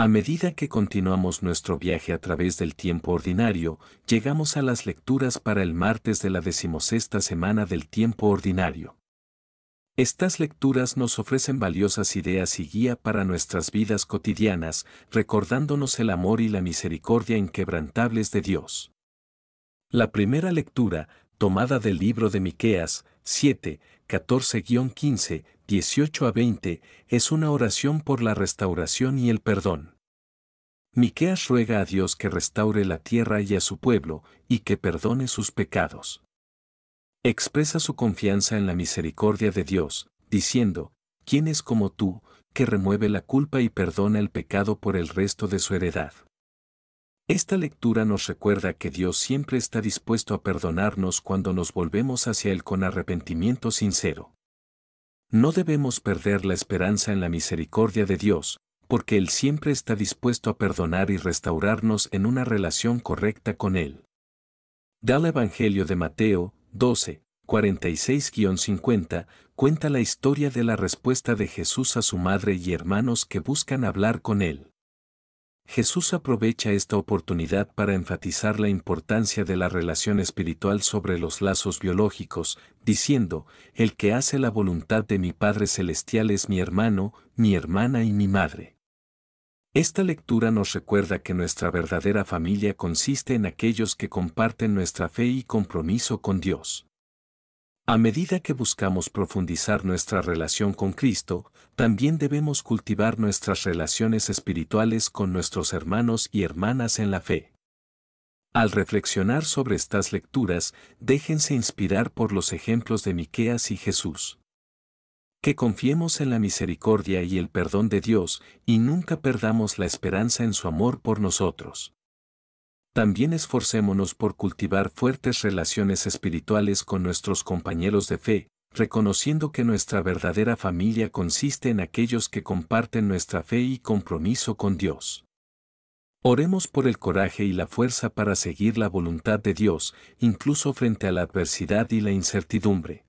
A medida que continuamos nuestro viaje a través del tiempo ordinario, llegamos a las lecturas para el martes de la decimosexta semana del tiempo ordinario. Estas lecturas nos ofrecen valiosas ideas y guía para nuestras vidas cotidianas, recordándonos el amor y la misericordia inquebrantables de Dios. La primera lectura, tomada del libro de Miqueas, 7, 14-15, 18 a 20, es una oración por la restauración y el perdón. Miqueas ruega a Dios que restaure la tierra y a su pueblo, y que perdone sus pecados. Expresa su confianza en la misericordia de Dios, diciendo, ¿quién es como tú, que remueve la culpa y perdona el pecado por el resto de su heredad? Esta lectura nos recuerda que Dios siempre está dispuesto a perdonarnos cuando nos volvemos hacia Él con arrepentimiento sincero. No debemos perder la esperanza en la misericordia de Dios, porque Él siempre está dispuesto a perdonar y restaurarnos en una relación correcta con Él. el Evangelio de Mateo 12, 46-50 cuenta la historia de la respuesta de Jesús a su madre y hermanos que buscan hablar con Él. Jesús aprovecha esta oportunidad para enfatizar la importancia de la relación espiritual sobre los lazos biológicos, diciendo, El que hace la voluntad de mi Padre Celestial es mi hermano, mi hermana y mi madre. Esta lectura nos recuerda que nuestra verdadera familia consiste en aquellos que comparten nuestra fe y compromiso con Dios. A medida que buscamos profundizar nuestra relación con Cristo, también debemos cultivar nuestras relaciones espirituales con nuestros hermanos y hermanas en la fe. Al reflexionar sobre estas lecturas, déjense inspirar por los ejemplos de Miqueas y Jesús. Que confiemos en la misericordia y el perdón de Dios y nunca perdamos la esperanza en su amor por nosotros también esforcémonos por cultivar fuertes relaciones espirituales con nuestros compañeros de fe, reconociendo que nuestra verdadera familia consiste en aquellos que comparten nuestra fe y compromiso con Dios. Oremos por el coraje y la fuerza para seguir la voluntad de Dios, incluso frente a la adversidad y la incertidumbre.